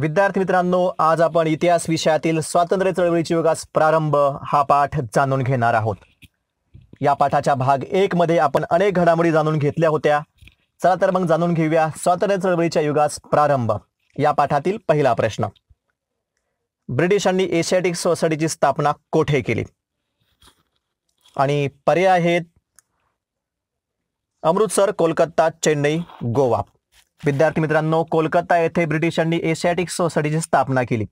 विद्यार्थी मित्रांनो आज आपण इतिहास विषयातील स्वातंत्र्य चळवळीची युगास प्रारंभ हा पाठ जाणून घेणार आहोत या पाठाच्या भाग एक मध्ये आपण अनेक घडामोडी जाणून घेतल्या होत्या चला तर मग जाणून घेऊया स्वातंत्र्य चळवळीच्या युगास प्रारंभ या पाठातील पहिला प्रश्न ब्रिटिशांनी एशियाटिक सोसायटीची स्थापना कोठे केली आणि पर्याय आहेत अमृतसर कोलकाता चेन्नई गोवा विद्यार्थी मित्रांनो कोलकाता येथे ब्रिटिशांनी एशियाटिक सोसायटीची स्थापना केली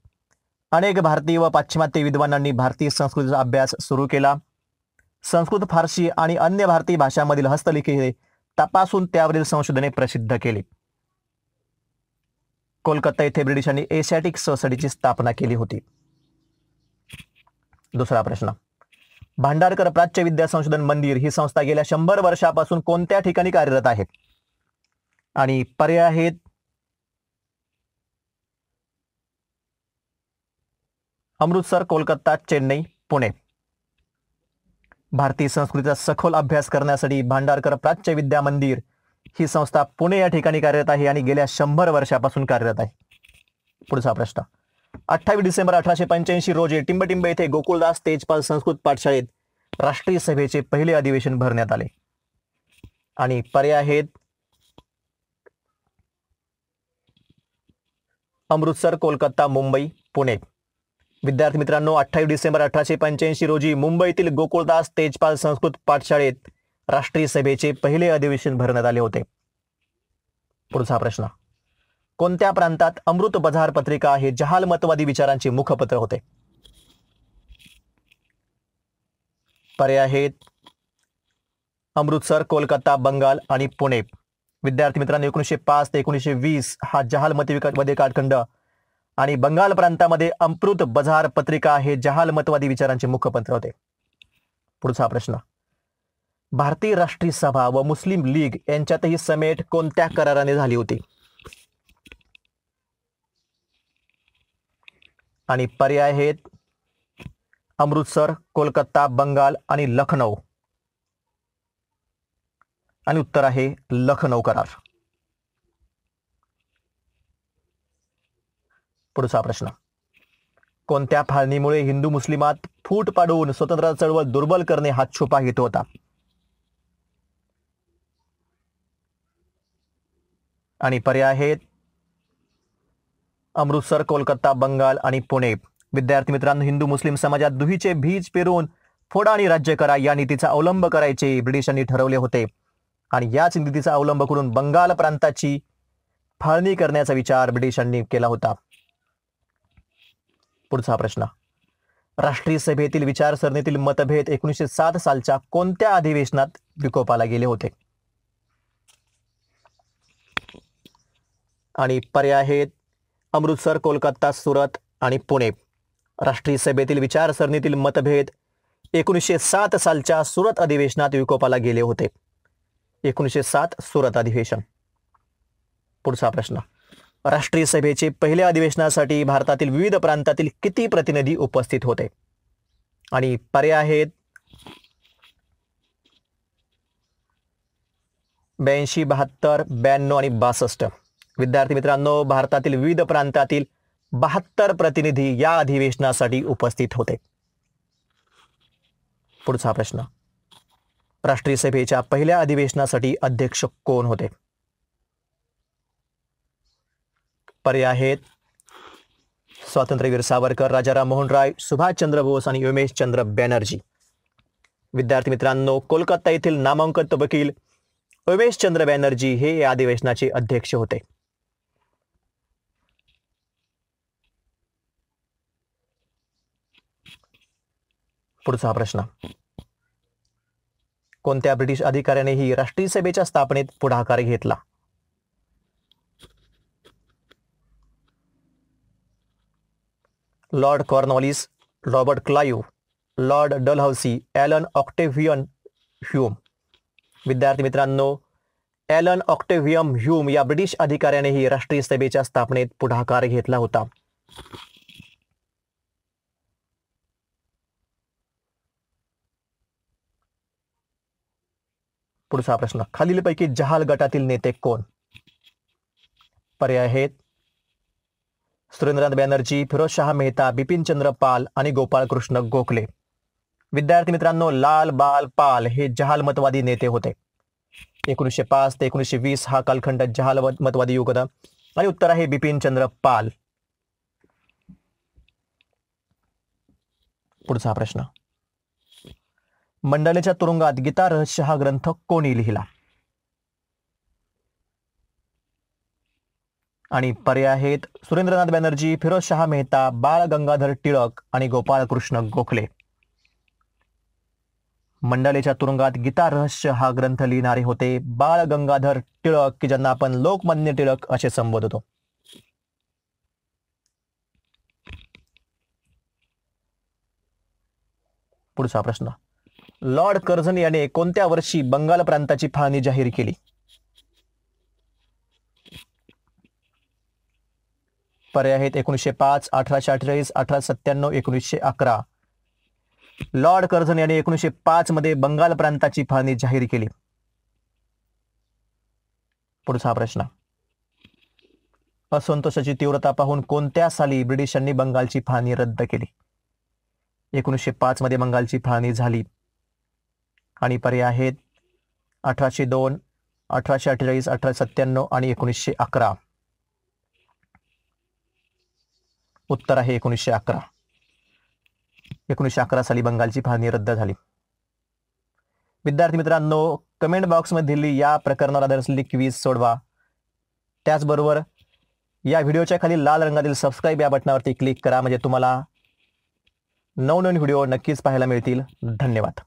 अनेक भारतीय व पाश्चिमात्य विद्वानांनी भारतीय संस्कृतीचा अभ्यास सुरू केला संस्कृत फारसी आणि अन्य भारतीय भाषांमधील हस्तलिखिते तपासून त्यावरील संशोधने प्रसिद्ध केली कोलकाता येथे ब्रिटिशांनी एशियाटिक सोसायटीची स्थापना केली होती दुसरा प्रश्न भांडारकर प्राच्य विद्या संशोधन मंदिर ही संस्था गेल्या शंभर वर्षापासून कोणत्या ठिकाणी कार्यरत आहे आणि पर्याय आहेत अमृतसर कोलकाता चेन्नई पुणे भारतीय संस्कृतीचा सखोल अभ्यास करण्यासाठी भांडारकर प्राच्य विद्या मंदिर ही संस्था पुणे या ठिकाणी कार्यरत आहे आणि गेल्या शंभर वर्षापासून कार्यरत आहे पुढचा प्रश्न अठ्ठावीस डिसेंबर अठराशे पंच्याऐंशी रोजी टिंबटिंब येथे गोकुळदास तेजपाल संस्कृत पाठशाळेत राष्ट्रीय सभेचे पहिले अधिवेशन भरण्यात आले आणि पर्याय आहेत अमृतसर कोलकाता मुंबई पुणे विद्यार्थी मित्रांनो अठ्ठावीस डिसेंबर अठराशे पंच्याऐंशी रोजी मुंबईतील गोकुळदास तेजपाल संस्कृत पाठशाळेत राष्ट्रीय सभेचे पहिले अधिवेशन भरण्यात आले होते पुढचा प्रश्न कोणत्या प्रांतात अमृत बजार पत्रिका हे जहालमतवादी विचारांचे मुखपत्र होते पर्याय आहेत अमृतसर कोलकाता बंगाल आणि पुणे विद्यार्थी मित्रांनो एकोणीसशे पाच ते एकोणीसशे वीस हा जहाल मतविकामध्ये कालखंड आणि बंगाल प्रांतामध्ये अमृत बझार पत्रिका हे जहाल मतवादी विचारांचे मुखपत्र होते पुढचा प्रश्न भारतीय राष्ट्रीय सभा व मुस्लिम लीग यांच्यातही समेट कोणत्या कराराने झाली होती आणि पर्याय आहेत अमृतसर कोलकाता बंगाल आणि लखनौ आणि उत्तर आहे लखनौ करार पुढचा प्रश्न कोणत्या फाळणीमुळे हिंदू मुस्लिमात फूट पाडून स्वतंत्र चळवळ दुर्बल करणे हा छुपा घेतो होता आणि पर्याय आहेत अमृतसर कोलकाता बंगाल आणि पुणे विद्यार्थी मित्रांनो हिंदू मुस्लिम समाजात दुहीचे भीज पेरून फोडा आणि राज्य करा या नीतीचा अवलंब करायचे ब्रिटिशांनी ठरवले होते आणि याच निधीचा अवलंब करून बंगाल प्रांताची फाळणी करण्याचा विचार ब्रिटिशांनी केला होता पुढचा प्रश्न राष्ट्रीय सभेतील विचारसरणीतील मतभेद एकोणीसशे सात सालच्या कोणत्या अधिवेशनात विकोपाला गेले होते आणि पर्याय आहेत अमृतसर कोलकाता सुरत आणि पुणे राष्ट्रीय सभेतील विचारसरणीतील मतभेद एकोणीसशे सात सालच्या सुरत अधिवेशनात विकोपाला गेले होते एकोणीसशे सात सुरत अधिवेशन पुढचा प्रश्न राष्ट्रीय सभेचे पहिल्या अधिवेशनासाठी भारतातील विविध प्रांतातील किती प्रतिनिधी उपस्थित होते आणि पर्याय आहेत ब्याऐंशी बहात्तर ब्याण्णव आणि बासष्ट विद्यार्थी मित्रांनो भारतातील विविध प्रांतातील बहात्तर प्रतिनिधी या अधिवेशनासाठी उपस्थित होते पुढचा प्रश्न राष्ट्रीय सभेच्या पहिल्या अधिवेशनासाठी अध्यक्ष कोण होते पर्याय आहेत स्वातंत्र्यवीर सावरकर राजाराम मोहन राय सुभाषचंद्र बोस आणि उमेशचंद्र बॅनर्जी विद्यार्थी मित्रांनो कोलकाता येथील नामांकित वकील उमेशचंद्र बॅनर्जी हे या अधिवेशनाचे अध्यक्ष होते पुढचा प्रश्न कोणत्या ब्रिटिश अधिकाऱ्यानेही राष्ट्रीय सभेच्या स्थापनेत पुढाकार घेतला Lord Cornwallis Robert Clive Lord Dalhousie Allan Octavian Hume विद्यार्थी मित्रांनो ॲलन ऑक्टेव्हियम ह्यूम या ब्रिटिश अधिकाऱ्यानेही राष्ट्रीय सभेच्या स्थापनेत पुढाकार घेतला होता पुढचा प्रश्न खालीलपैकी जहाल गटातील नेते कोण पर्याय आहेत सुरेंद्रनाथ बॅनर्जी फिरोज शहा मेहता बिपिन चंद्र पाल आणि गोपाळकृष्ण गोखले विद्यार्थी मित्रांनो लाल बाल पाल हे जहाल मतवादी नेते होते एकोणीसशे पाच ते एकोणीसशे वीस हा कालखंड जहालमतवादी युग होता आणि उत्तर आहे बिपिन चंद्र पाल पुढचा प्रश्न मंडलेच्या तुरुंगात गीता रहस्य हा ग्रंथ कोणी लिहिला आणि पर्याय आहेत सुरेंद्रनाथ बॅनर्जी फिरोज शहा मेहता बाळ गंगाधर टिळक आणि गोपाळकृष्ण गोखले मंडलेच्या तुरुंगात गीता रहस्य हा ग्रंथ लिहिणारे होते बाळ गंगाधर टिळक की ज्यांना आपण लोकमान्य टिळक असे संबोधतो पुढचा प्रश्न लॉर्ड कर्झन याने कोणत्या वर्षी बंगाल प्रांताची फाळणी जाहीर केली पर्याय आहेत एकोणीसशे पाच अठराशे अठ्ठेचाळीस अठरा सत्त्याण्णव एकोणीसशे अकरा लॉर्ड कर्झन यांनी एकोणीसशे पाच मध्ये बंगाल प्रांताची फाळणी जाहीर केली पुढचा प्रश्न असंतोषाची तीव्रता पाहून कोणत्या साली ब्रिटिशांनी बंगालची फाळणी रद्द केली एकोणीसशे पाच मध्ये बंगालची फाळणी झाली आणि पर्याय आहेत अठराशे दोन अठराशे अठ्ठेचाळीस अठराशे सत्त्याण्णव आणि एकोणीसशे अकरा उत्तर आहे एकोणीसशे अकरा एकोणीसशे अकरा साली बंगालची फाळणी रद्द झाली विद्यार्थी मित्रांनो कमेंट दिली या प्रकरणाला आधार असलेली क्वीज सोडवा त्याचबरोबर या व्हिडिओच्या खाली लाल रंगातील सबस्क्राईब या बटनावरती क्लिक करा म्हणजे तुम्हाला नवनवीन व्हिडिओ नक्कीच पाहायला मिळतील धन्यवाद